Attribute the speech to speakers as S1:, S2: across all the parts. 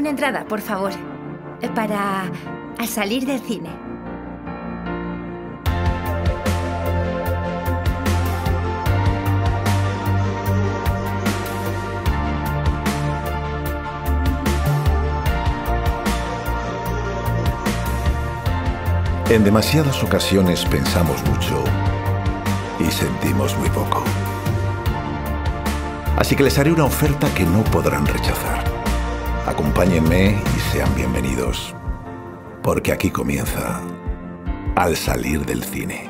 S1: Una entrada, por favor. Para... salir del cine.
S2: En demasiadas ocasiones pensamos mucho y sentimos muy poco. Así que les haré una oferta que no podrán rechazar. Acompáñenme y sean bienvenidos, porque aquí comienza Al salir del cine.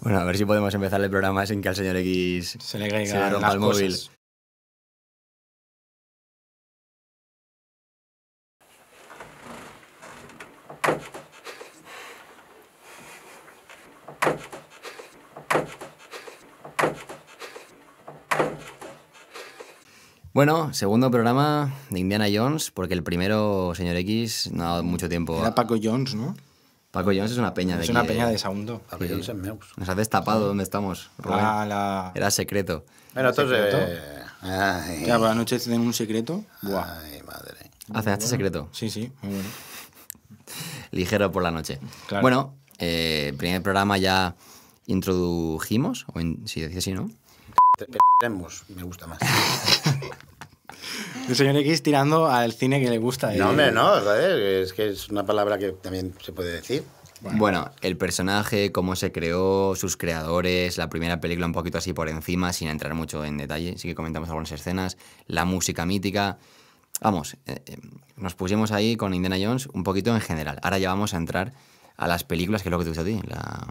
S1: Bueno, a ver si podemos empezar el programa sin que al señor X se le caiga la móvil. Bueno, segundo programa de Indiana Jones, porque el primero, señor X, no ha dado mucho tiempo. Era
S3: Paco Jones, ¿no?
S1: Paco Jones es una peña de Es una peña de Saundo. Paco Jones es Meus. Nos has destapado donde dónde estamos, Rubén.
S3: Era secreto. Bueno, entonces... secreto. Ya, por la noche tienen un
S1: secreto. Ay, madre. Hace este secreto. Sí, sí, muy bueno. Ligero por la noche. Bueno, eh, primer programa ya introdujimos, o si decís así, ¿no?
S2: me gusta
S3: más. El señor X tirando al cine que le gusta. ¿eh? No, hombre, no,
S2: es que es una palabra que también se puede decir.
S1: Bueno. el personaje, cómo se creó, sus creadores, la primera película un poquito así por encima, sin entrar mucho en detalle, sí que comentamos algunas escenas, la música mítica. Vamos, eh, eh, nos pusimos ahí con Indiana Jones un poquito en general. Ahora ya vamos a entrar a las películas, que es lo que te gusta a ti, la,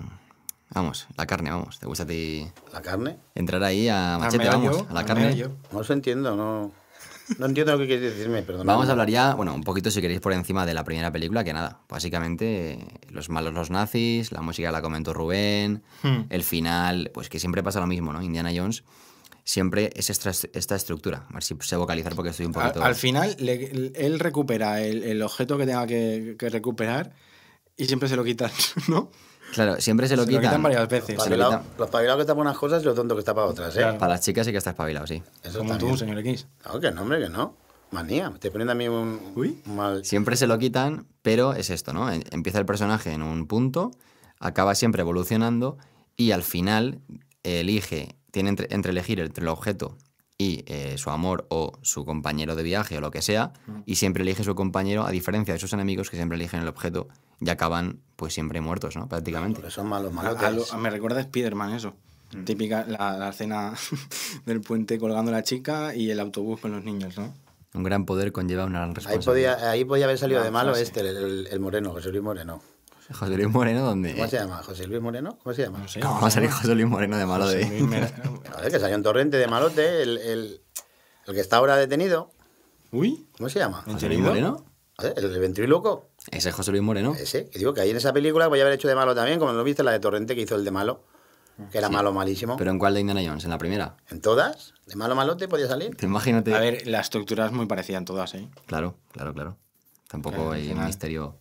S1: Vamos, la carne, vamos. ¿Te gusta a ti? ¿La carne? Entrar ahí a machete, vamos. la carne.
S2: No se entiendo, no. No entiendo lo que decirme, perdón. Vamos a hablar
S1: ya, bueno, un poquito si queréis por encima de la primera película, que nada, básicamente los malos los nazis, la música la comentó Rubén, hmm. el final, pues que siempre pasa lo mismo, ¿no? Indiana Jones siempre es esta, estructura. A ver si sé vocalizar porque estoy un poquito... Al, final,
S3: él recupera el,
S2: objeto que tenga que, recuperar y siempre se lo quitan, ¿no?
S1: Claro, siempre se lo se quitan. Lo quitan varias veces. lo Los
S2: espabilados que está para unas cosas y los tontos que está para otras, ¿eh?
S1: Para las chicas sí que está espabilado, sí.
S2: Eso Como tú, señor X. Claro que no, hombre, que no. Manía, te ponen mí un, Uy. un mal...
S1: Siempre se lo quitan, pero es esto, ¿no? Empieza el personaje en un punto, acaba siempre evolucionando y al final elige, tiene entre, elegir entre el objeto y eh, su amor o su compañero de viaje o lo que sea, y siempre elige su compañero, a diferencia de sus enemigos que siempre eligen el objeto y acaban pues siempre muertos, ¿no? Prácticamente. son malos malotes. me
S3: recuerda a Spider-Man eso. Mm. Típica la, la escena del puente colgando a
S2: la chica y el autobús con los niños, ¿no?
S1: Un gran poder conlleva una gran responsabilidad. Ahí podía, haber
S2: salido de malo este, el, el, moreno, José Luis Moreno.
S1: José Luis Moreno, ¿dónde? ¿Cómo se llama?
S2: ¿José Luis Moreno?
S1: ¿Cómo se llama? No ¿Cómo va a salir José Luis Moreno de malo de
S2: A ver, que salió un torrente de malote, el, el, el que está ahora detenido. Uy. ¿Cómo se llama? ¿José Luis Moreno? el ventriloco.
S1: Ese es José Luis Moreno.
S2: Ese, que digo que ahí en esa película voy a haber hecho de malo también, como lo viste, la de Torrente que hizo el de malo, que era malo, malísimo. ¿Pero
S1: en cuál de Indiana Jones? ¿En la primera?
S2: ¿En todas? ¿De malo, malote podía salir? Te imagínate. A ver, la estructura es muy parecida en todas, ¿eh?
S1: Claro, claro, claro. Tampoco
S3: hay un misterio.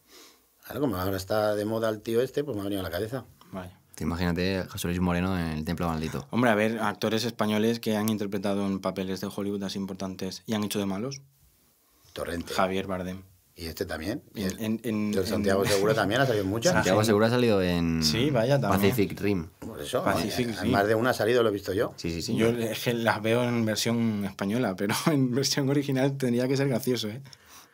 S2: Claro, como ahora está de moda el tío este, pues me ha venido a la cabeza. Vaya.
S1: Te imagínate José Luis Moreno en El Templo Maldito.
S3: Hombre, a ver, actores españoles que han interpretado en papeles de Hollywood así importantes y han hecho de malos. Torrente. Javier Bardem. Y este
S2: también. el,
S3: Santiago Seguro también ha salido muchas. Santiago Segura
S1: ha salido en sí, vaya,
S3: Pacific
S2: Rim. Por eso, Pacific, sí. más de una ha salido, lo he visto yo. Sí, sí, sí. Yo
S3: las veo en versión española, pero en versión original tendría que ser gracioso, ¿eh?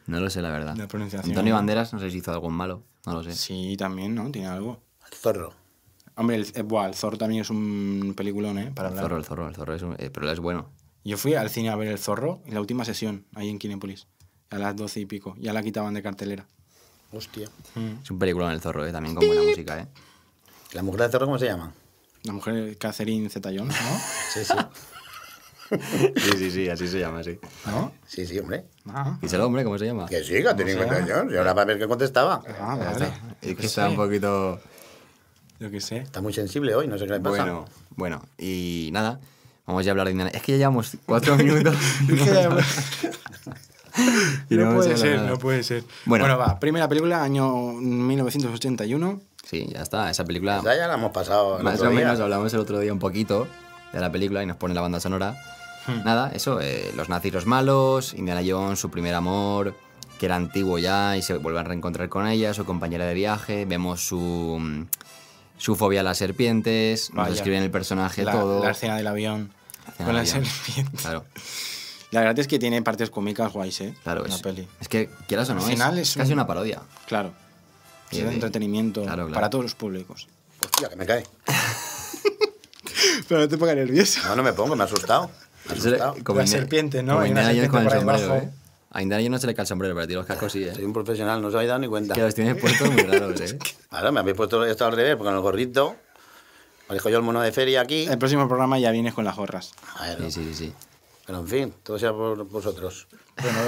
S1: No lo sé, la verdad. La pronunciación. Antonio Banderas, no sé si hizo algo malo, no lo sé. Sí, también, ¿no? Tiene algo. El zorro.
S3: Hombre, el, eh, zorro también es un peliculón, ¿eh? Para el zorro,
S1: el zorro, el zorro, es eh, pero es bueno.
S3: Yo fui al cine a ver el zorro en la última sesión, ahí en Kinépolis a las doce y pico. Ya la quitaban de cartelera.
S2: Hostia.
S1: Mm. Es un película en el zorro, ¿eh? también con buena música. ¿eh? ¿La mujer del
S3: zorro cómo se llama? La mujer Catherine Zetallón, ¿no? sí, sí.
S2: Sí, sí, sí, así se llama, sí. ¿No? Sí, sí, hombre.
S1: ¿Y ah. el hombre cómo
S2: se llama? Que sí, que tenía Zetallón. Y ahora para ver qué contestaba. Ah, vale. Es que está un poquito... Yo qué sé. Está
S1: muy sensible hoy, no sé qué le pasa. Bueno, bueno, y nada, vamos ya a hablar de dinero. Es que ya llevamos cuatro minutos. es que no, puede ser, no puede ser. Bueno. va, primera película, año 1981. Sí, ya está, esa película... ya la hemos
S2: pasado. Más o menos
S1: hablamos el otro día un poquito de la película y nos pone la banda sonora. Hmm. Nada, eso, eh, los nazis malos, Indiana Jones, su primer amor, que era antiguo ya y se vuelve a reencontrar con ella, su compañera de viaje, vemos su, fobia a las serpientes, nos describen el personaje, la, todo. La escena
S3: del avión. con las serpientes Claro. La verdad es que tiene partes cómicas guays, ¿eh? Claro, la es, peli. Es que, quieras o no, final es, casi una parodia. Claro. es de entretenimiento para todos los públicos. Hostia, que me cae.
S1: Pero no te pongas nervioso. No, no me pongo, me ha asustado. Me Como la serpiente, ¿no? Como Hay con el sombrero, ¿eh? ¿eh? A Indiana no se le cae el sombrero, pero tiene los cascos sí, ¿eh? Soy un
S2: profesional, no os habéis dado ni cuenta. que los tienes puestos muy raros, ¿eh? Ahora me habéis puesto esto al revés, porque en el gorrito... Os dejo yo el mono de feria aquí. El próximo programa ya vienes con las gorras. A ver, sí, sí, sí. Pero en fin, todo sea por vosotros.
S3: Bueno,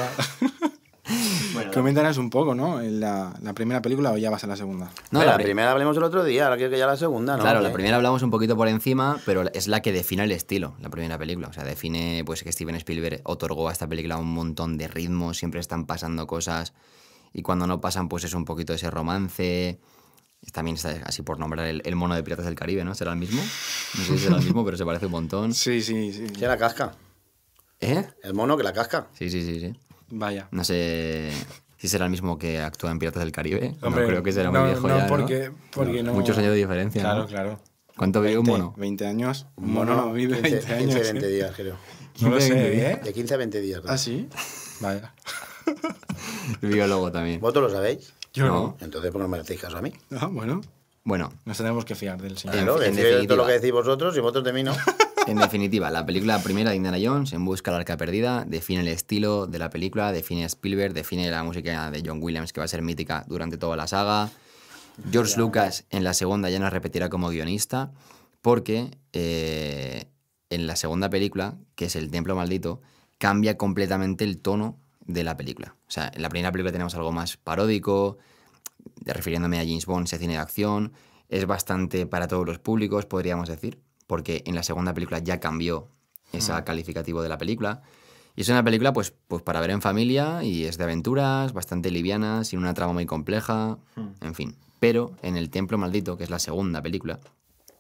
S3: bueno, un poco, ¿no? La, primera película o ya vas a la segunda? No, la,
S1: primera
S2: hablamos el otro día, ahora creo que ya la segunda,
S1: ¿no? Claro, la primera hablamos un poquito por encima, pero es la que define el estilo, la primera película. O sea, define pues que Steven Spielberg otorgó a esta película un montón de ritmo, siempre están pasando cosas y cuando no pasan pues es un poquito ese romance. También está así por nombrar el, mono de Piratas del Caribe, ¿no? ¿Será el mismo? No sé si será el mismo, pero se parece un montón. Sí, sí, sí. la casca. ¿Eh? El mono que la casca. Sí, sí, sí, sí. Vaya. No sé si será el mismo que actúa en Piratas del Caribe. Hombre, no creo que será no, muy viejo no, ya, porque, porque no, Muchos años de diferencia. Claro, claro. ¿Cuánto vive un mono? 20 años.
S2: Un mono no vive 20 años. 15, 20 días, creo. No lo sé, ¿eh? De 15 a 20 días. ¿no? ¿Ah, sí? Vaya. biólogo también.
S1: ¿Vosotros lo sabéis? Yo no. Entonces, pues, no me hacéis caso a mí? Ah, bueno. Bueno.
S2: Nos tenemos que fiar del señor. en, todo lo que decís vosotros y vosotros de mí no.
S1: En definitiva, la película primera de Indiana Jones, En busca la arca perdida, define el estilo de la película, define Spielberg, define la música de John Williams, que va a ser mítica durante toda la saga. George Lucas en la segunda ya no repetirá como guionista, porque eh, en la segunda película, que es El Templo Maldito, cambia completamente el tono de la película. O sea, en la primera película tenemos algo más paródico, refiriéndome a James Bond, se cine de acción, es bastante para todos los públicos, podríamos decir, porque en la segunda película ya cambió ese mm. calificativo de la película. Y es una película pues, pues para ver en familia y es de aventuras, bastante liviana, sin una trama muy compleja, mm. en fin. Pero en El Templo Maldito, que es la segunda película.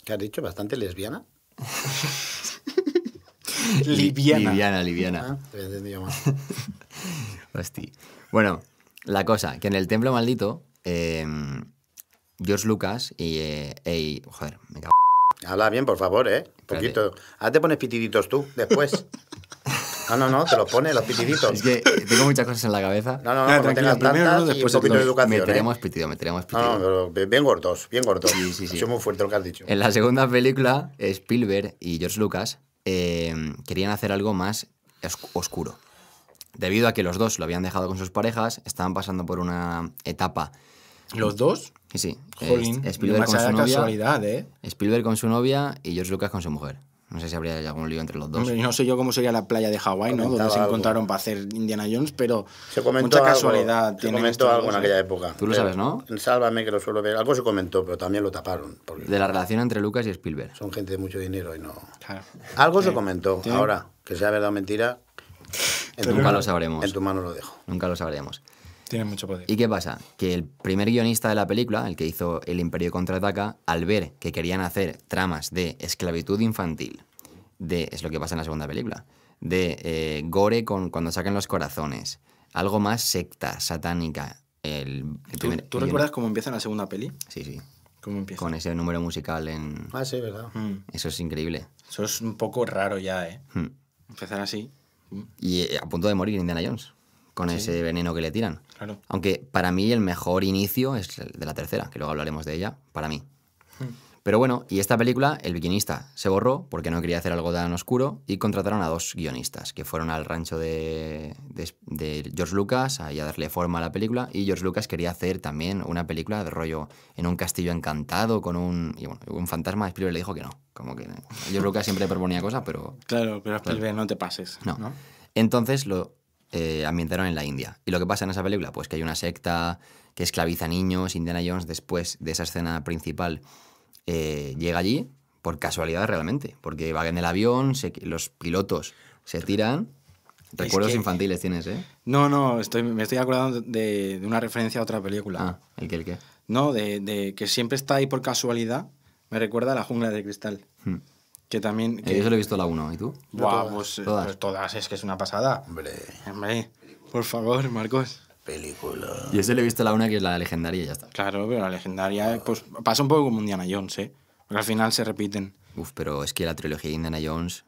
S2: ¿Qué has dicho? ¿Bastante lesbiana?
S1: liviana. Liviana, liviana. Ah, Hostia. Bueno, la cosa, que en El Templo Maldito Em, George Lucas y, eh, Joder, me cago.
S2: Habla bien, por favor, ¿eh? Un poquito. Ah, te pones pitiditos tú, después. No, no, no, te los pones, los pitiditos. Es que
S1: tengo muchas cosas en la cabeza. No, no, no, no las plantas y un poquito de educación. Eh. Meteremos pitido, meteremos pitido.
S2: No, no, bien gordos, bien gordos. Sí, sí, sí. muy fuerte lo que has dicho.
S1: En la segunda película, Spielberg y George Lucas em, querían hacer algo más oscuro debido a que los dos lo habían dejado con sus parejas, estaban pasando por una etapa. ¿Los dos? Sí, sí. Spielberg con su novia, ¿eh? Spielberg con su novia y George Lucas con su mujer. No sé si habría algún lío entre los dos. no
S3: sé yo cómo sería la playa de Hawái, ¿no? Donde se encontraron para hacer Indiana Jones, pero se comentó mucha casualidad. Algo, se comentó algo en ¿eh? aquella época.
S2: Tú lo sabes, ¿no? Sálvame que lo suelo ver. Algo se comentó, pero también lo taparon.
S1: De la relación entre Lucas y Spielberg. Son
S2: gente de mucho dinero y no. Claro.
S1: Algo se comentó. Ahora,
S2: que sea verdad o mentira,
S1: nunca lo sabremos. En tu mano lo dejo. Nunca lo sabremos.
S2: Tiene mucho poder.
S1: ¿Y qué pasa? Que el primer guionista de la película, el que hizo El Imperio contraataca, al ver que querían hacer tramas de esclavitud infantil, de es lo que pasa en la segunda película, de eh, gore con cuando saquen los corazones, algo más secta, satánica. El, ¿Tú, recuerdas
S3: cómo empieza la segunda peli? Sí, sí.
S1: ¿Cómo empieza? Con ese número musical en.
S3: Ah, sí, verdad. Mm.
S1: Eso es increíble.
S3: Eso es un poco raro ya, ¿eh? Mm. Empezar así
S1: y eh, a punto de morir Indiana Jones con ese veneno que le tiran. Aunque para mí el mejor inicio es el de la tercera, que luego hablaremos de ella, para mí. Hmm. Pero bueno, y esta película, el bikinista se borró porque no quería hacer algo tan oscuro y contrataron a dos guionistas que fueron al rancho de, George Lucas a darle forma a la película y George Lucas quería hacer también una película de rollo en un castillo encantado con un, un fantasma. Spielberg le dijo que no, como que George Lucas siempre proponía cosas, pero...
S3: Claro, pero Spielberg no te pases. no.
S1: Entonces lo eh, ambientaron en la India. ¿Y lo que pasa en esa película? Pues que hay una secta que esclaviza niños, Indiana Jones después de esa escena principal eh, llega allí por casualidad realmente, porque va en el avión, los pilotos se tiran. Recuerdos infantiles tienes, ¿eh?
S3: No, no, estoy, me estoy acordando de, una referencia a otra película. Ah, ¿el qué, qué? No, de, que siempre está ahí por casualidad. Me recuerda a La jungla de cristal. Hmm. Que también... Eh, que... yo solo he
S1: visto la 1, ¿y tú? Pues,
S3: todas. pues, todas. es que es una pasada. Hombre. Hombre, por favor, Marcos película. ese le he visto la una que es la legendaria y ya está. Claro, pero la legendaria pues pasa un poco como Indiana Jones, ¿eh? Porque al
S1: final se repiten. Uf, pero es que la trilogía de Indiana Jones...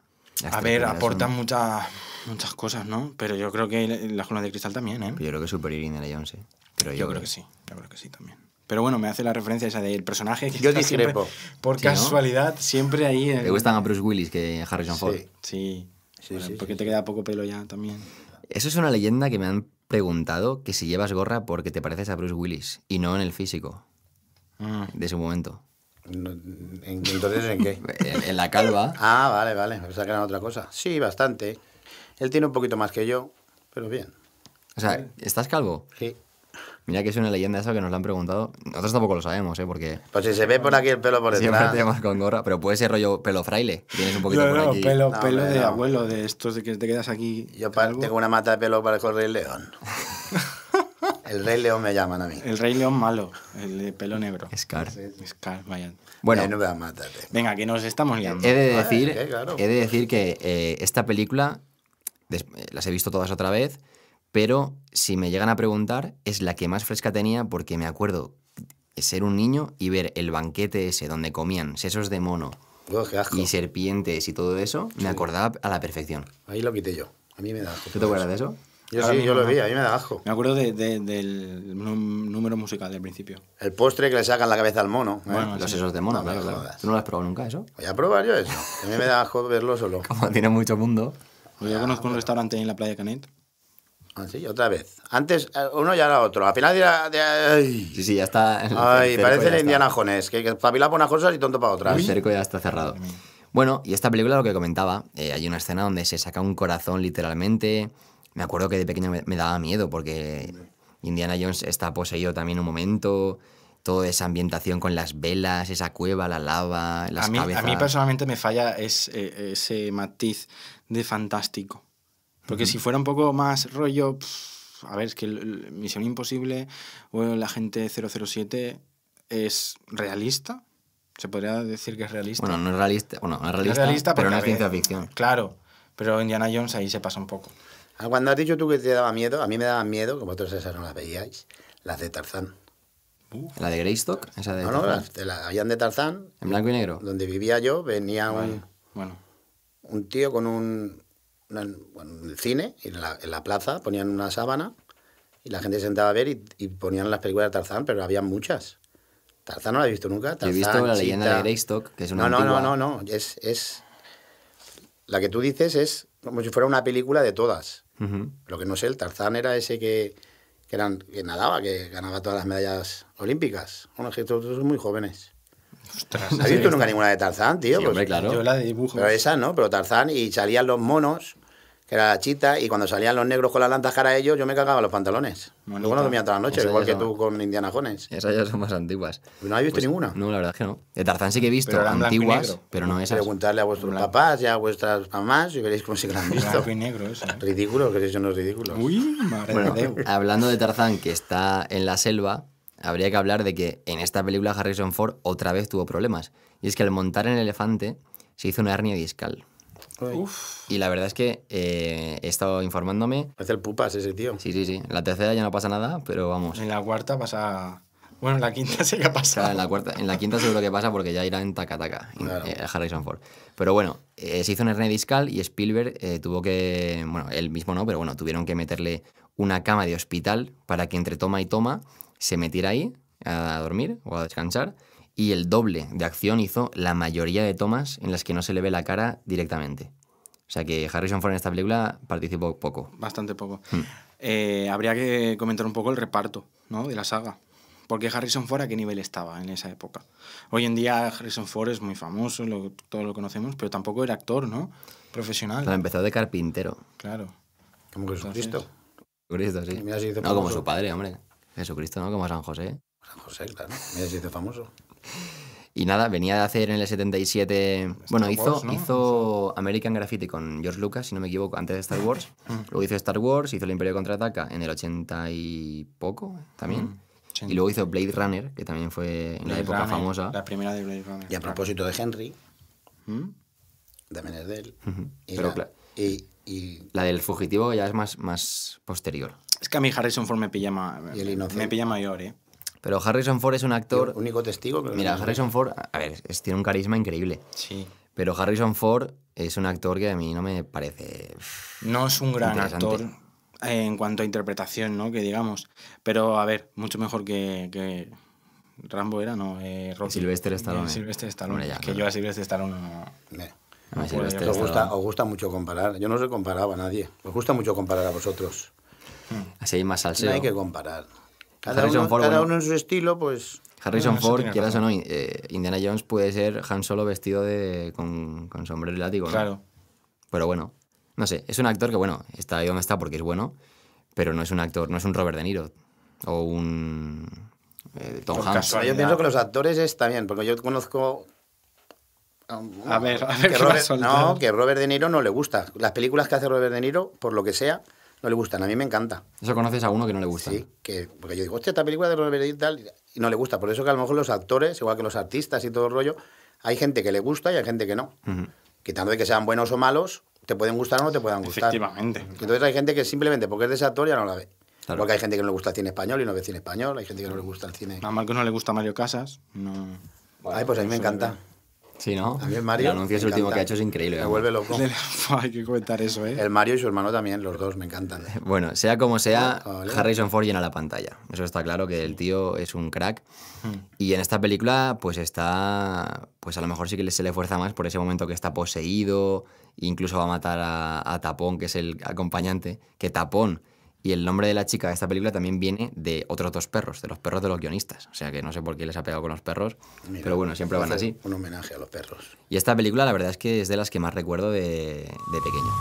S3: A ver, aportan muchas, muchas cosas, ¿no? Pero yo creo que la Juna de Cristal también, ¿eh? yo creo que es superior Indiana Jones,
S1: ¿eh? Pero yo, creo, ¿eh? que sí, yo creo que sí también.
S3: Pero bueno, me hace la referencia esa del personaje que Yo discrepo. por casualidad, siempre ahí. Le gustan a
S1: Bruce Willis que a Harrison Ford.
S3: Sí. sí porque te queda poco pelo ya también.
S1: Eso es una leyenda que me han preguntado que si llevas gorra porque te pareces a Bruce Willis y no en el físico ah. de ese momento.
S2: ¿Entonces en qué? en, la calva. Ah, vale, vale. O sea, que era otra cosa. Sí, bastante. Él tiene un poquito más que yo, pero bien.
S1: O sea, ¿estás calvo? Sí. Mira que es una leyenda esa que nos la han preguntado. Nosotros tampoco lo sabemos, ¿eh? Porque... Pues si se ve por
S2: aquí el pelo por detrás. Siempre te llamas
S1: con gorra, pero puede ser rollo pelo fraile. Tienes un poquito por aquí. Pelo, no, pelo de
S2: abuelo, de estos de que te quedas aquí. Yo tengo una mata de pelo para el Rey León. el Rey León me llaman a mí.
S3: El Rey León malo, el de pelo negro. Scar. Scar, vaya. Bueno, no a venga, que nos estamos liando. He de ah, decir, que, de
S1: decir que eh, esta película, eh, las he visto todas otra vez, pero si me llegan a preguntar, es la que más fresca tenía porque me acuerdo ser un niño y ver el banquete ese donde comían sesos de mono y serpientes y todo eso, me acordaba a la perfección.
S2: Ahí lo quité yo. A mí me da asco. ¿Tú te acuerdas de eso? Yo sí, yo lo vi, a mí me da asco. Me acuerdo del
S1: número
S2: musical del principio. El postre que le sacan la cabeza al mono. ¿eh? Bueno, los sesos de mono, claro,
S1: ¿Tú no lo has probado nunca eso?
S2: Voy a probar yo eso. A mí me da asco verlo solo. Como
S1: tiene mucho mundo.
S2: yo conozco un restaurante en la playa Canet Así, ah, otra vez. Antes eh, uno y ahora otro. Al final dirá. Sí,
S1: sí, ya está. Ay, parece la Indiana
S2: Jones, que espabila unas cosas y tonto para otras. El cerco
S1: ya está cerrado. Bueno, y esta película, lo que comentaba, eh, hay una escena donde se saca un corazón literalmente. Me acuerdo que de pequeño me, daba miedo porque Indiana Jones está poseído también un momento toda esa ambientación con las velas, esa cueva, la lava, las a mí, cabezas. A mí
S3: personalmente me falla es, eh, ese matiz de fantástico. Porque si fuera un poco más rollo, a ver, es que Misión Imposible o la gente 007 es realista. ¿Se podría decir que
S1: es realista? Bueno, no es realista, bueno, es realista, pero no es ciencia ficción.
S2: Claro, pero Indiana Jones ahí se pasa un poco. Ah, cuando has dicho tú que te daba miedo, a mí me daba miedo, como vosotros esas no las veíais, las de
S1: Tarzán. ¿La de Greystock? Esa no, no,
S2: habían de Tarzán. ¿En blanco y negro? Donde vivía yo, venía bueno. un tío con un, en el cine, en la, en la, plaza, ponían una sábana y la gente se sentaba a ver y, ponían las películas de Tarzán, pero había muchas. Tarzán no la he visto nunca. Tarzán, he visto la leyenda de
S1: Greystock, que es una. No, no, no, no,
S2: no. Es, es, La que tú dices es como si fuera una película de todas. Lo que no sé, el Tarzán era ese que, eran, que nadaba, que ganaba todas las medallas olímpicas. Bueno, es que todos son muy jóvenes.
S1: ¿Has visto nunca ninguna
S2: de Tarzán, tío? Pues claro. Yo la dibujo. Pero esa no, pero Tarzán y salían los monos era la chita, y cuando salían los negros con las lanzas cara a ellos, yo me cagaba los pantalones. Uno Luego no dormía toda la noche, igual que tú con Indiana Jones.
S1: Esas ya son más antiguas. ¿No has visto pues, ninguna? No, la verdad es que no. De Tarzán sí que he visto antiguas, pero no esas.
S2: Preguntarle a vuestros papás y a vuestras mamás y veréis cómo se que han visto. negro eso, ¿eh? Ridículo, que son unos ridículos. Uy, madre
S1: Hablando de Tarzán, que está en la selva, habría que hablar de que en esta película Harrison Ford otra vez tuvo problemas. Y es que al montar en el elefante se hizo una hernia discal. Y la verdad es que eh, he estado informándome. Parece el pupas ese tío. Sí, sí, sí. la tercera ya no pasa nada, pero vamos. En la cuarta pasa. Bueno, en la quinta sí que pasa. en la, cuarta, en la quinta seguro que pasa porque ya irá en taca-taca eh, eh, Harrison Ford. Pero bueno, se hizo un hernia discal y Spielberg tuvo que. Bueno, él mismo no, pero bueno, tuvieron que meterle una cama de hospital para que entre toma y toma se metiera ahí a dormir o a descansar y el doble de acción hizo la mayoría de tomas en las que no se le ve la cara directamente. O sea que Harrison Ford en esta película participó poco.
S3: Bastante poco. Hmm. Eh, habría que comentar un poco el reparto ¿no? de la saga. Porque Harrison Ford a qué nivel estaba en esa época. Hoy en día Harrison Ford es muy famoso, todos lo conocemos, pero tampoco era actor, ¿no? Profesional. ha empezó
S1: de carpintero.
S2: Claro. Como Jesucristo.
S1: Jesucristo, sí. no, como su padre, hombre. Jesucristo, ¿no? Como San José. San José, claro. Mira, si hizo famoso. Y nada, venía de hacer en el 77. bueno, hizo, hizo American Graffiti con George Lucas, si no me equivoco, antes de Star Wars. Mm. Luego hizo Star Wars, hizo El Imperio contraataca en el 80 y poco también. Mm, y luego hizo Blade Runner, que también fue en la época famosa. La
S2: primera de Blade Runner. Y a propósito de Henry, ¿Mm? de él. Pero
S1: la, del fugitivo ya es más, más posterior.
S3: Es que a mí Harrison Ford me pilla, me pilla mayor,
S2: ¿eh?
S1: Pero Harrison Ford es un actor...
S2: Único testigo. mira, Harrison
S1: Ford, a ver, tiene un carisma increíble. Sí. Pero Harrison Ford es un actor que a mí no me parece...
S2: No
S3: es un gran actor eh, en cuanto a interpretación, ¿no? Que digamos. Pero, a ver, mucho
S2: mejor que, Rambo era, no, eh, Silvestre eh, Stallone. Silvestre Stallone. ya, que yo a Silvestre Stallone no... Me. os, gusta, gusta mucho comparar. Yo no os he comparado a nadie. Os gusta mucho comparar a vosotros.
S1: Así hay más salseo. No hay que comparar. Cada, uno, Ford, cada uno,
S2: en su estilo, pues... Harrison Ford, quieras o
S1: no, eh, Indiana Jones puede ser Han Solo vestido de, con, sombrero y látigo, ¿no? Claro. Pero bueno, no sé, es un actor que, bueno, está ahí donde está porque es bueno, pero no es un actor, no es un Robert De Niro o un eh, Tom Hanks. Yo pienso que los
S2: actores está bien, porque yo conozco...
S1: A, ver, a ver No, que
S2: Robert De Niro no le gusta. Las películas que hace Robert De Niro, por lo que sea, no le gustan. A mí me encanta.
S1: Eso conoces a uno que no le gusta. Sí, que,
S2: porque yo digo, hostia, esta película de Robert y tal, y no le gusta. Por eso que a lo mejor los actores, igual que los artistas y todo el rollo, hay gente que le gusta y hay gente que no. Quitando de que sean buenos o malos, te pueden gustar o no te puedan gustar. Efectivamente. Entonces hay gente que simplemente porque es de ese actor ya no la ve. Porque hay gente que no le gusta el cine español y no ve cine español, hay gente que no le gusta el cine. A que no le gusta Mario Casas. Ay, pues a mí me encanta.
S1: Sí, ¿no? El anuncio es el último que ha hecho es increíble. Me vuelve loco.
S2: Hay que comentar eso, ¿eh? El Mario y su hermano también, los dos, me encantan.
S1: Bueno, sea como sea, Harrison Ford llena la pantalla. Eso está claro, que el tío es un crack. Hmm. Y en esta película, pues está. Pues a lo mejor sí que se le fuerza más por ese momento que está poseído. Incluso va a matar a Tapón, que es el acompañante. Que Tapón y el nombre de la chica de esta película también viene de otros dos perros, de los perros de los guionistas. O sea que no sé por qué les ha pegado con los perros, pero bueno, siempre van así.
S2: Un homenaje a los perros.
S1: Y esta película, la verdad es que es de las que más recuerdo de, pequeño.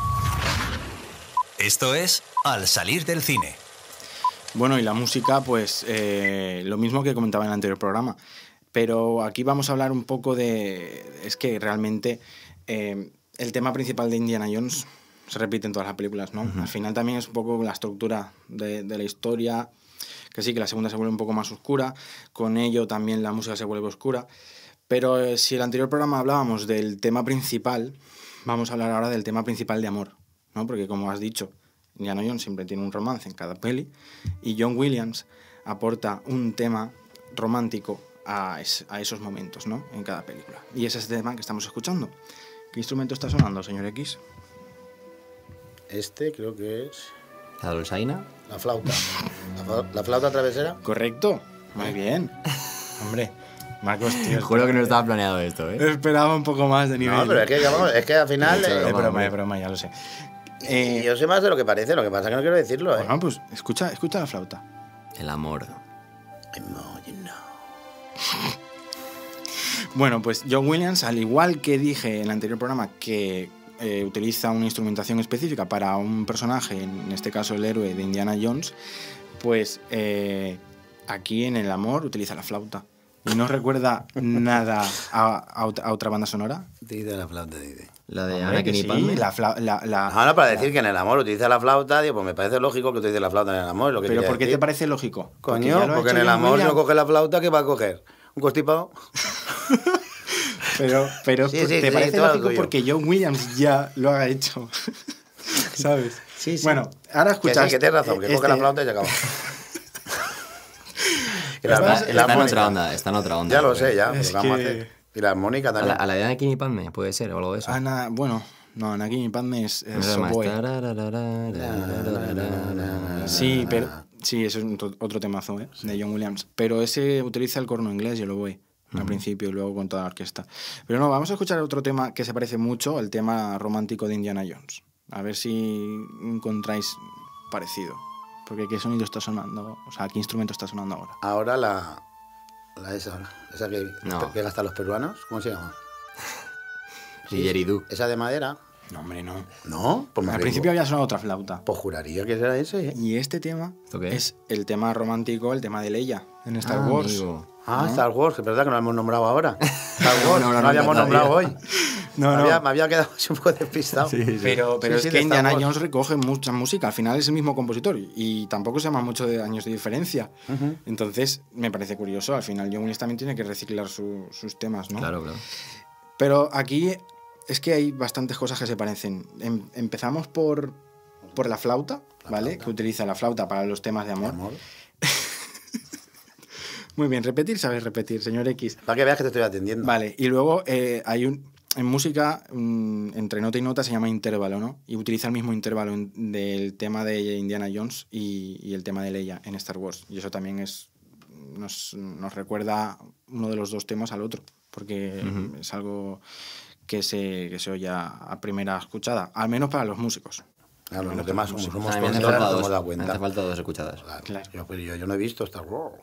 S1: Esto es Al salir del cine. Bueno, y la música, pues
S3: eh, lo mismo que comentaba en el anterior programa. Pero aquí vamos a hablar un poco de. Es que realmente eh, el tema principal de Indiana Jones se repite en todas las películas, ¿no? Al final también es un poco la estructura de, la historia, que sí, que la segunda se vuelve un poco más oscura, con ello también la música se vuelve oscura, pero eh, si el anterior programa hablábamos del tema principal, vamos a hablar ahora del tema principal de amor, ¿no? Porque como has dicho, Indiana Jones siempre tiene un romance en cada peli y John Williams aporta un tema romántico a, a esos momentos, ¿no? En cada película. Y ese es el tema que estamos escuchando. ¿Qué instrumento está sonando, señor X?
S2: Este creo que es...
S3: La dulzaina.
S2: La flauta. la, flauta travesera.
S3: Correcto. Muy bien. Hombre. Marcos, tío. Juro que no estaba planeado esto, ¿eh? Esperaba
S1: un poco más de nivel. No, pero es que, al final. Eh, es broma, es
S2: broma, ya lo sé. Eh, yo sé más de lo que parece, lo que pasa es que no quiero decirlo, ¿eh? Bueno, pues escucha, escucha la flauta.
S1: El amor.
S3: bueno, pues John Williams, al igual que dije en el anterior programa que eh, utiliza una instrumentación específica para un personaje, en este caso el héroe de Indiana Jones, pues eh, aquí en El Amor utiliza la flauta. ¿Y no recuerda nada a, otra banda
S2: sonora? Dice la flauta, dice. La de Hombre, Anakin la, para decir que en el amor utiliza la flauta, digo, pues me parece lógico que utilice la flauta en el amor. ¿Pero por qué te parece lógico? Coño, porque, en el amor no coge la flauta, ¿qué va a coger? ¿Un costipado Pero,
S3: pero pues, te parece lógico porque John Williams ya lo ha hecho. ¿Sabes?
S2: Sí, sí. Bueno, ahora escuchas. Que que tienes razón, que coge la flauta este- y ya acaba. la, está, la, está en otra
S1: onda, está en otra onda. Ya lo sé, ya. Y la Mónica también. A la, a
S3: de Anakin y Padme, puede ser, o algo de eso. Ah, bueno, no, Anakin y Padme es, Sí, pero... Sí, eso es otro temazo, ¿eh? De John Williams. Pero ese utiliza el corno inglés, yo lo voy al principio y luego con toda la orquesta. Pero no, vamos a escuchar otro tema que se parece mucho, el tema romántico de Indiana Jones. A ver si encontráis parecido. Porque qué sonido está sonando, o sea, qué instrumento está sonando ahora.
S2: Ahora la. La esa, esa que, no. hasta los peruanos, ¿cómo se llama? Esa de madera. No, hombre, no. ¿No? Pues al principio
S3: había sonado otra flauta. Pues juraría que era ese. ¿eh? Y este tema es el tema romántico, el tema de Leia en Star ah, Wars.
S2: Ah, Star Wars, que es verdad que no lo hemos nombrado ahora. Star Wars, no, lo habíamos nombrado hoy. me, había, me había quedado un poco despistado. Pero, pero es que Indiana Jones recoge
S3: mucha música. Al final es el mismo compositor y tampoco se llama mucho de años de diferencia. Entonces, me parece curioso. Al final, John Williams también tiene que reciclar sus temas, ¿no? Claro, claro. Pero aquí es que hay bastantes cosas que se parecen. Em, empezamos por, por la flauta, ¿vale? Que utiliza la flauta para los temas De amor muy bien, repetir, sabes repetir, señor X. Para que veas que te estoy atendiendo. Vale, y luego eh, hay un, en música, entre nota y nota se llama intervalo, ¿no? Y utiliza el mismo intervalo del tema de Indiana Jones y, el tema de Leia en Star Wars. Y eso también es nos, nos recuerda uno de los dos temas al otro, porque es algo que se, que se oye a primera escuchada, al menos para los músicos. Claro, los demás
S2: somos, somos, somos, falta dos faltado dos yo, Yo no he visto Star Wars.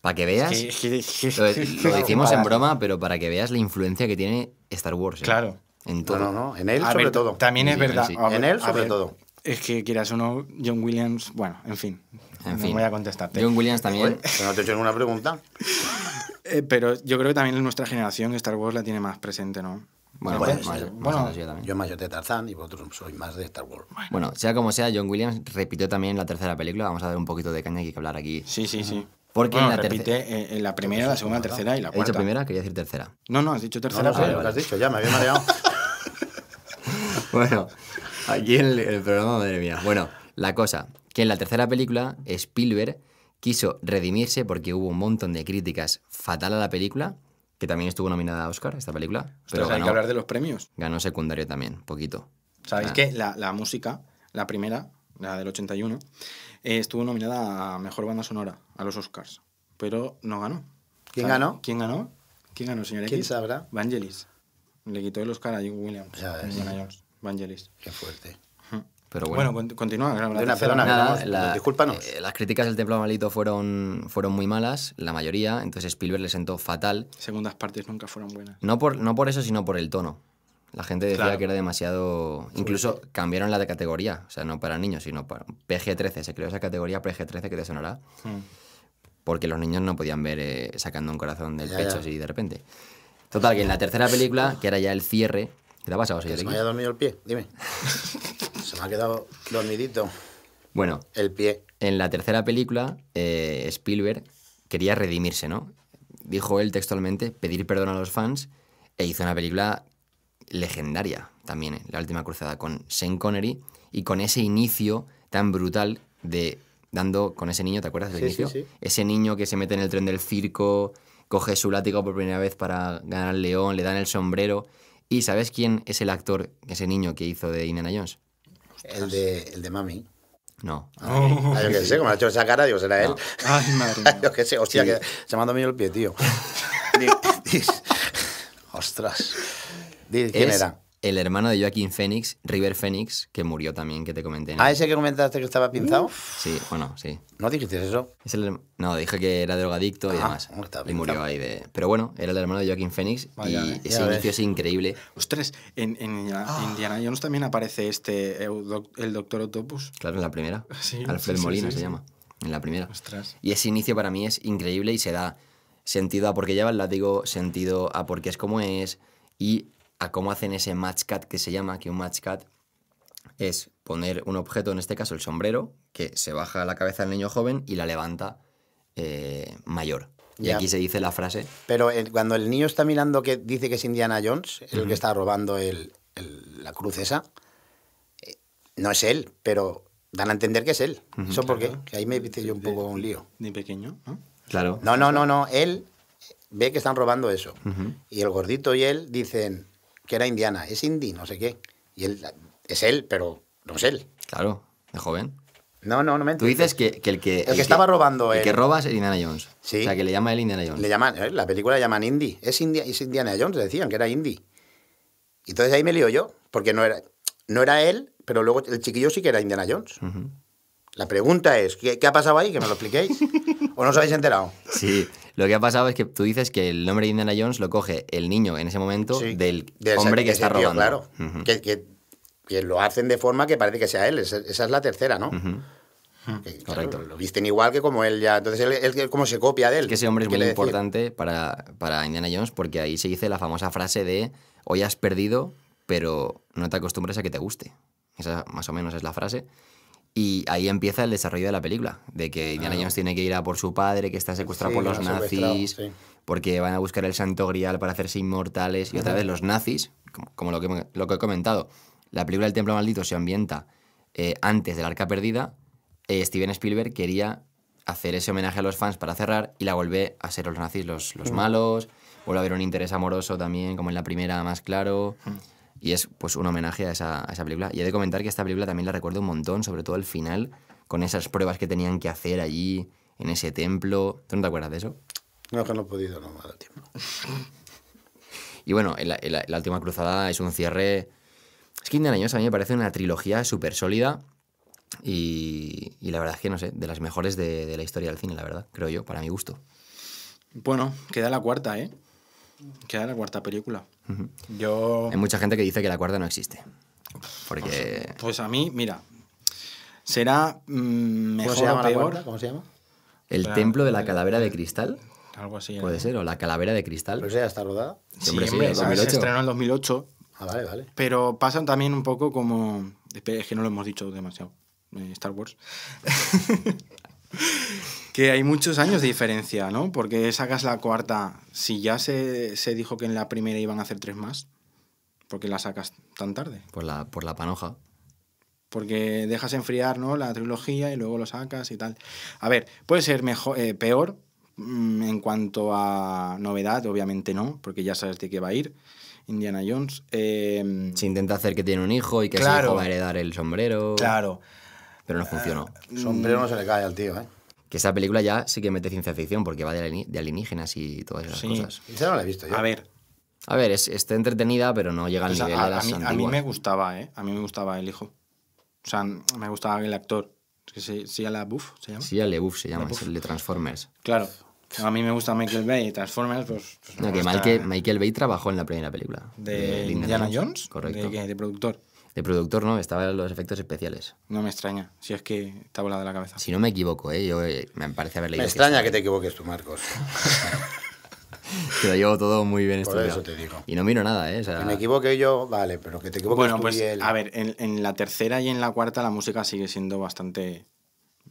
S1: Para que veas, lo, lo, decimos en broma, pero para que veas la influencia que tiene Star Wars. ¿eh? Claro. En todo. No, no, no. En él sobre todo. También es verdad. en él sobre todo.
S3: Es que quieras o no, John Williams, bueno, en fin. En no voy a contestarte. John Williams también. no te he hecho ninguna pregunta. Eh, pero yo creo que también en nuestra generación Star Wars la tiene más presente,
S2: ¿no?
S1: Bueno, pues, bueno yo,
S2: soy mayor de Tarzán y vosotros sois más de Star Wars.
S1: Bueno. sea como sea, John Williams repitió también la tercera película. Vamos a dar un poquito de caña, hay que hablar aquí. Sí, sí, sí. Porque en, la repite eh, en, la primera, la segunda, la tercera y la cuarta. dicho primera? Quería decir tercera. No, no, has dicho tercera. has
S2: dicho, ya me había mareado.
S1: bueno, aquí el, el programa, madre mía. Bueno, la cosa, que en la tercera película Spielberg quiso redimirse porque hubo un montón de críticas fatal a la película, que también estuvo nominada a Oscar, esta película. pero hay que hablar de los premios. Ganó secundario también, poquito. Sabéis ah. qué? que la, la música, la
S3: primera, la del 81, eh, estuvo nominada a Mejor Banda Sonora a los Oscars, pero no ganó. ¿Quién ganó? ¿Quién ganó? ¿Quién ganó, señor X? ¿Quién sabrá? Vangelis. Le quitó el Oscar a Hugh Williams. Vangelis. Qué fuerte.
S1: Pero bueno, bueno continúa. De una perdona, eh, las críticas del Templo Malito fueron, fueron muy malas, la mayoría, entonces Spielberg le sentó fatal. Segundas partes nunca fueron buenas. No por, no por eso, sino por el tono. La gente decía que era demasiado. Incluso cambiaron la de categoría. O sea, no para niños, sino para PG-13. Se creó esa categoría PG-13 que te sonará. Hmm. Porque los niños no podían ver eh, sacando un corazón del pecho así de repente. Total, que en la tercera película, que era ya el cierre. ¿Qué te ha pasado, Se me haya
S2: dormido el pie, dime. se me ha quedado dormidito.
S1: Bueno. El pie. En la tercera película, eh, Spielberg quería redimirse, ¿no? Dijo él textualmente pedir perdón a los fans e hizo una película legendaria también, ¿eh? la última cruzada, con Sean Connery y con ese inicio tan brutal de dando con ese niño, ¿te acuerdas del inicio? Ese niño que se mete en el tren del circo, coge su látigo por primera vez para ganar al león, le dan el sombrero. ¿Y sabes quién es el actor, ese niño que hizo de Indiana Jones? El de,
S2: el de Mami. No. Ay, ah, oh. yo qué sé, como ha hecho esa cara, digo, será él. Ay, madre Yo qué sé,
S1: hostia, que se me ha miedo el pie, tío. Ostras. ¿Quién era? El hermano de Joaquín Fénix, River Fénix, que murió también, que te comenté. ¿Ah, ¿A ese
S2: que comentaste que estaba pintado
S1: Sí, bueno, sí. ¿No dijiste eso? no, dije que era drogadicto ah, y demás. Y murió ahí de... Pero bueno, era el hermano de Joaquín Fénix y eh. ese inicio es
S3: increíble. Ostras, en, ah. Indiana Jones también aparece este, el Doctor Otopus.
S1: Claro, en la primera. Sí, Alfred Molina se llama. En la primera. Ostras. Y ese inicio para mí es increíble y se da sentido a por qué lleva el látigo, sentido a por qué es como es y a cómo hacen ese match cat que se llama, que un match cat es poner un objeto, en este caso el sombrero, que se baja a la cabeza del niño joven y la levanta eh, mayor. Y aquí se dice la frase. Pero eh, cuando el niño está mirando que dice que es Indiana Jones,
S2: el que está robando la cruz esa,
S1: eh, no es él,
S2: pero dan a entender que es él. Eso por qué? que ahí me viste yo un poco un lío. Ni pequeño, ¿no? Claro. No, no, no, no. Él ve que están robando eso. Y el gordito y él dicen, que era indiana, es indie, no sé qué. Y él, es él, pero no es él.
S1: Claro, de joven. No, no, no me Tú dices que, el que... El, que estaba robando... El, que robas es Indiana Jones. O sea, que le llama él Indiana Jones.
S2: Eh, la película le llaman Indy. Es, Indiana Jones, decían que era Indy. Y entonces ahí me lío yo, porque no era, no era él, pero luego el chiquillo sí que era Indiana Jones. La pregunta es, ¿qué, ¿qué, ha pasado ahí? Que me lo expliquéis. ¿O no os habéis enterado?
S1: Sí. Lo que ha pasado es que tú dices que el nombre de Indiana Jones lo coge el niño en ese momento del hombre que está robando. claro,
S2: que, lo hacen de forma que parece que sea él. Esa, es la tercera, ¿no? Correcto. lo visten igual que como él ya. Entonces, él, es como se copia
S1: de él. que ese hombre es muy importante para, para, Indiana Jones porque ahí se dice la famosa frase de hoy has perdido, pero no te acostumbres a que te guste. Esa más o menos es la frase. Y ahí empieza el desarrollo de la película, de que Indiana Jones tiene que ir a por su padre, que está secuestrado por los nazis, porque van a buscar el santo grial para hacerse inmortales. Y otra vez los nazis, como, lo, que, lo, que, he comentado, la película El Templo Maldito se ambienta antes eh, antes del Arca Perdida. Eh, Steven Spielberg quería hacer ese homenaje a los fans para cerrar y la vuelve a ser los nazis los, mm. malos. Vuelve a haber un interés amoroso también, como en la primera, más claro. Mm. Y es pues un homenaje a esa, película. Y he de comentar que esta película también la recuerdo un montón, sobre todo al final, con esas pruebas que tenían que hacer allí, en ese templo. ¿Tú no te acuerdas de eso?
S2: No, que no he podido, no me ha tiempo.
S1: y bueno, la, última cruzada es un cierre. Es que Indiana a mí me parece una trilogía súper sólida. Y, la verdad es que no sé, de las mejores de la historia del cine, la verdad, creo yo, para mi gusto.
S3: Bueno, queda la cuarta, ¿eh?
S1: Queda la cuarta película. Yo. Hay mucha gente que dice que la cuarta no existe. Porque.
S3: Pues, a mí, mira.
S1: Será
S2: mm,
S1: mejor se peor.
S2: ¿Cómo se llama? El templo
S1: de la calavera de cristal. Algo así. Puede ¿eh? ser, o la calavera de cristal. Pero ya está rodada. siempre se estrenó
S2: en
S3: 2008. Ah, vale, vale. Pero pasan también un poco como. Es que no lo hemos dicho demasiado. Eh, Star Wars. que hay muchos años de diferencia, ¿no? Porque sacas la cuarta, si ya se, dijo que en la primera iban a hacer tres más, porque la sacas tan tarde?
S1: Por la, por la panoja.
S3: Porque dejas enfriar, ¿no? La trilogía y luego lo sacas y tal. A ver, puede ser mejor, eh, peor mm, en cuanto a novedad, obviamente no, porque ya sabes de qué va a ir. Indiana
S1: Jones. Eh, se intenta hacer que tiene un hijo y que claro, hijo va a heredar el sombrero. Claro pero no funcionó. Son eh, sombrero no se le cae al tío, ¿eh? Que esa película ya sí que mete ciencia ficción porque va de, alienígenas y todas esas sí. cosas.
S2: Esa no la he visto yo. A
S1: ver. A ver, está entretenida, pero no llega al nivel a, de las a mí, a mí me
S3: gustaba, ¿eh? A mí me gustaba el hijo. O sea, me gustaba el actor. Es que sí, a la Buff Sí, a Buff se llama, es el de
S1: Transformers.
S3: Claro. A mí me gusta Michael Bay y Transformers, pues.
S1: pues no, que Michael, Michael, Bay trabajó en la primera película. ¿De, Indiana Jones? Correcto. de productor de productor, ¿no? Estaban los efectos especiales.
S3: No me extraña, si es que está volada
S1: la cabeza. Si no me equivoco, ¿eh? eh me parece haber leído. Me extraña que, te
S3: equivoques tú, Marcos.
S1: Pero lo todo muy bien Por este Eso te digo. Y no miro nada, ¿eh? O me
S2: equivoque yo, vale, pero que te equivoques bueno, tú pues, A
S3: ver, en, la tercera y en la cuarta la música sigue siendo bastante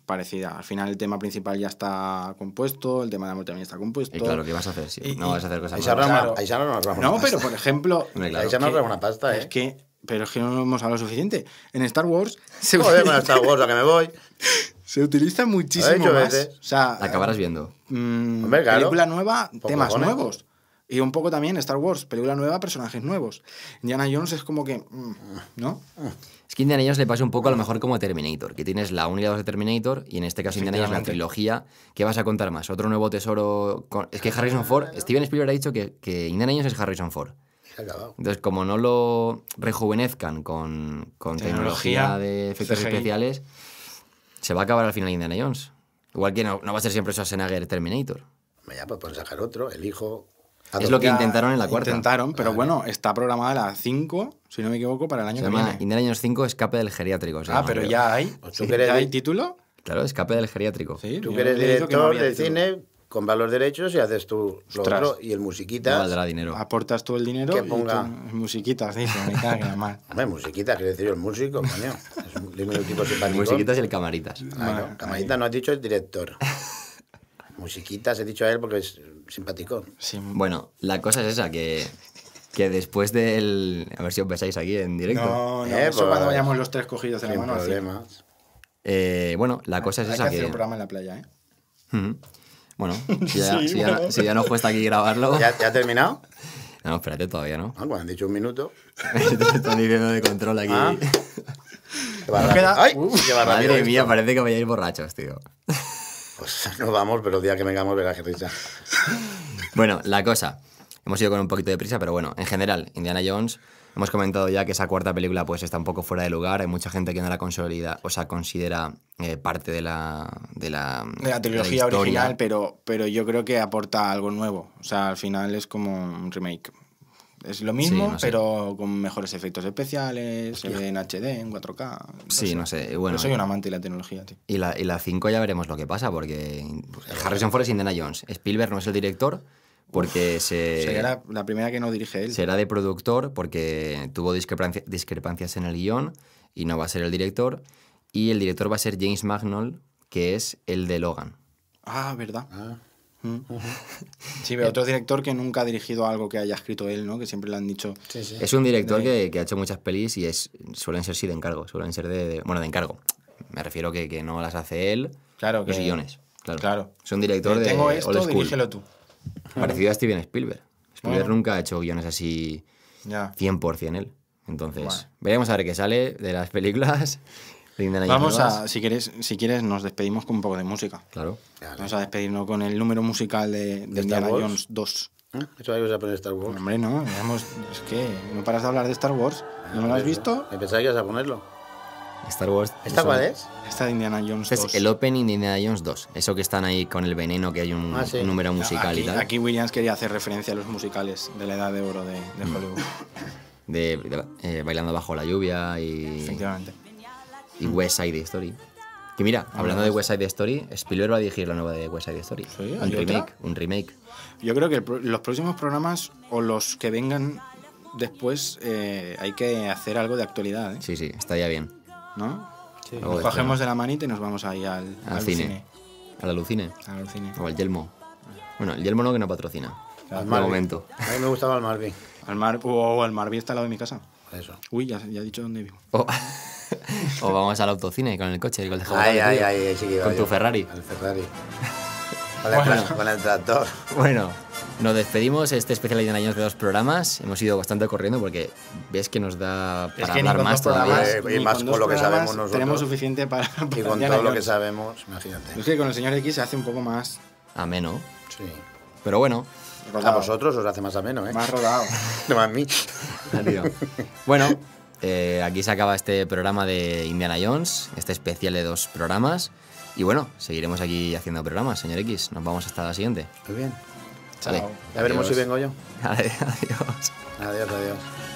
S3: parecida. Al final el tema principal ya está compuesto, el tema de amor también está compuesto. Y claro, ¿qué vas a hacer? Sí, no vas a hacer cosas así. Ahí ya no nos pasta. No, pero por ejemplo... ahí se una pasta, ¿eh? Es que pero es que no hemos hablado suficiente. En Star Wars. Se voy.
S1: Se utiliza muchísimo más. O
S3: sea, acabarás viendo. Mm, película nueva, temas nuevos. Y un poco también Star Wars, película nueva, personajes nuevos. Indiana Jones es como que. Mm,
S1: ¿No? Es que Indiana Jones le pasa un poco a lo mejor como Terminator, que tienes la unidad de Terminator, y en este caso Indiana Jones la trilogía. ¿Qué vas a contar más? ¿Otro nuevo tesoro? Es que Harrison Ford. Steven Spielberg ha dicho que, que Indiana Jones es Harrison Ford. Entonces, como no lo rejuvenezcan con, tecnología, de efectos especiales, se va a acabar al final Indiana Jones. Igual que no, va a ser siempre Schwarzenegger Terminator.
S2: Ya, pues pueden sacar otro, el Es
S1: lo que intentaron en la cuarta. Intentaron,
S2: pero bueno, está
S3: programada la 5, si no me equivoco, para el año se que llama
S1: Indiana Jones 5, escape del geriátrico. ah, pero ya hay. Pues ¿Tú hay título? Claro, escape del geriátrico. ¿Tú que eres director de cine?
S2: compras los derechos y haces tú lo y el musiquita. Aportas tú el dinero que ponga... y musiquitas, dice, me Hombre, musiquitas, quiere decir el músico, coño. Es un tipo simpático. Musiquitas
S1: y el camaritas.
S2: camaritas no has dicho el director. musiquitas he dicho a él porque es simpático.
S1: Bueno, la cosa es esa, que que después del... A ver si os besáis aquí en directo. No, no, eh, eso cuando pues,
S2: vayamos los tres cogidos en la mano.
S1: Eh, bueno, la cosa es esa que... que... Hacer un programa en la playa, ¿eh? Uh Bueno, si ya, nos cuesta aquí grabarlo. ¿Ya, ha terminado? No, espérate, todavía no. Ah, pues han dicho
S2: un minuto. Están diciendo de control aquí. Ah.
S1: ¿Qué Ay, madre mía, parece que vayáis borrachos, tío.
S2: Pues nos vamos, pero el día que vengamos verás que
S1: risa. Bueno, la cosa. Hemos ido con un poquito de prisa, pero bueno, en general, Indiana Jones, hemos comentado ya que esa cuarta película pues está un poco fuera de lugar, hay mucha gente que no la consolida, o sea, considera eh, parte de la, de la... trilogía original,
S3: pero, pero yo creo que aporta algo nuevo, o sea, al final es como un remake. Es lo mismo, pero con mejores efectos especiales, en HD, en 4K.
S1: sí, no sé. Bueno, yo soy un amante
S3: de la tecnología, tío.
S1: Y la 5 ya veremos lo que pasa, porque pues, Harrison Ford es Indiana Jones. Spielberg no es el director, porque se... Será
S3: la primera que no dirige él.
S1: Será de productor porque tuvo discrepancias en el guión y no va a ser el director. Y el director va a ser James Magnol, que es el de Logan.
S3: Ah, ¿verdad? Ah. Mm. Sí, otro director que nunca ha dirigido algo que haya escrito él, ¿no? Que siempre le han dicho. Es
S1: un director que, ha hecho muchas pelis y es, suelen ser sí de encargo, suelen ser de, Bueno, de encargo. Me refiero que, que no las hace él. Claro. Los que... guiones. Claro. Es un director eh, de. Tengo esto, tú. Parecido a Steven Spielberg. Spielberg nunca ha hecho guiones así 100% él. Entonces, veremos a ver qué sale de las películas. Vamos a, si
S3: quieres, si quieres, nos despedimos con un poco de música. Claro. Vamos a despedirnos con el número musical
S2: de, de, Indiana Jones 2.
S3: ¿Eh? Eso ahí vas a poner Star Wars. Hombre, no, es que no paras de hablar de Star Wars. ¿No, lo has visto?
S2: Me que a ponerlo.
S1: Star Wars. ¿Esta cuál es?
S3: Esta de Indiana Jones 2. Es el
S1: opening de Indiana Jones 2. Eso que están ahí con el veneno, que hay un, ah, número musical y tal. Aquí
S3: Williams quería hacer referencia a los musicales de la edad de oro de, de mm. Hollywood.
S1: de, eh, Bailando Bajo la Lluvia y. Efectivamente. Y West Side Story. Que mira, ah, hablando de pues. West Side Story, Spielberg va a dirigir la nueva de West Side Story. Un remake, un remake. Yo creo que los próximos programas o los que vengan
S3: después eh, hay que hacer algo de actualidad. ¿eh? Sí, sí, estaría bien. ¿no? Sí. nos cogemos de la manita y nos vamos ahí al, al, al cine.
S1: Al alucine. Al alucine. O al yelmo. Bueno, el yelmo no que no patrocina. Al Marvin. momento.
S3: A mí me gustaba el Marvin. o el Marvin está al lado de mi casa. Eso. Uy, ya, ya he dicho dónde vivo.
S1: o vamos al autocine con el coche, con el ay, ay, ay, sí Con tu Ferrari. Al Ferrari. con el tractor. Bueno. Nos despedimos este especial de Jones de dos programas. Hemos ido bastante corriendo porque ves que nos da para hablar más todavía. Eh, y más con, lo que sabemos nosotros. Tenemos
S3: suficiente para. y con todo lo que
S1: sabemos, imagínate. Es que con el señor X se hace un poco más. Ameno. Sí. Pero bueno.
S3: A
S2: vosotros os hace más ameno, ¿eh? Más rodado.
S1: no más mí. bueno, eh, aquí se acaba este programa de Indiana Jones, este especial de dos programas. Y bueno, seguiremos aquí haciendo programas, señor X. Nos vamos hasta la siguiente. Muy bien ya veremos si vengo yo.
S2: Adiós. Adiós, adiós.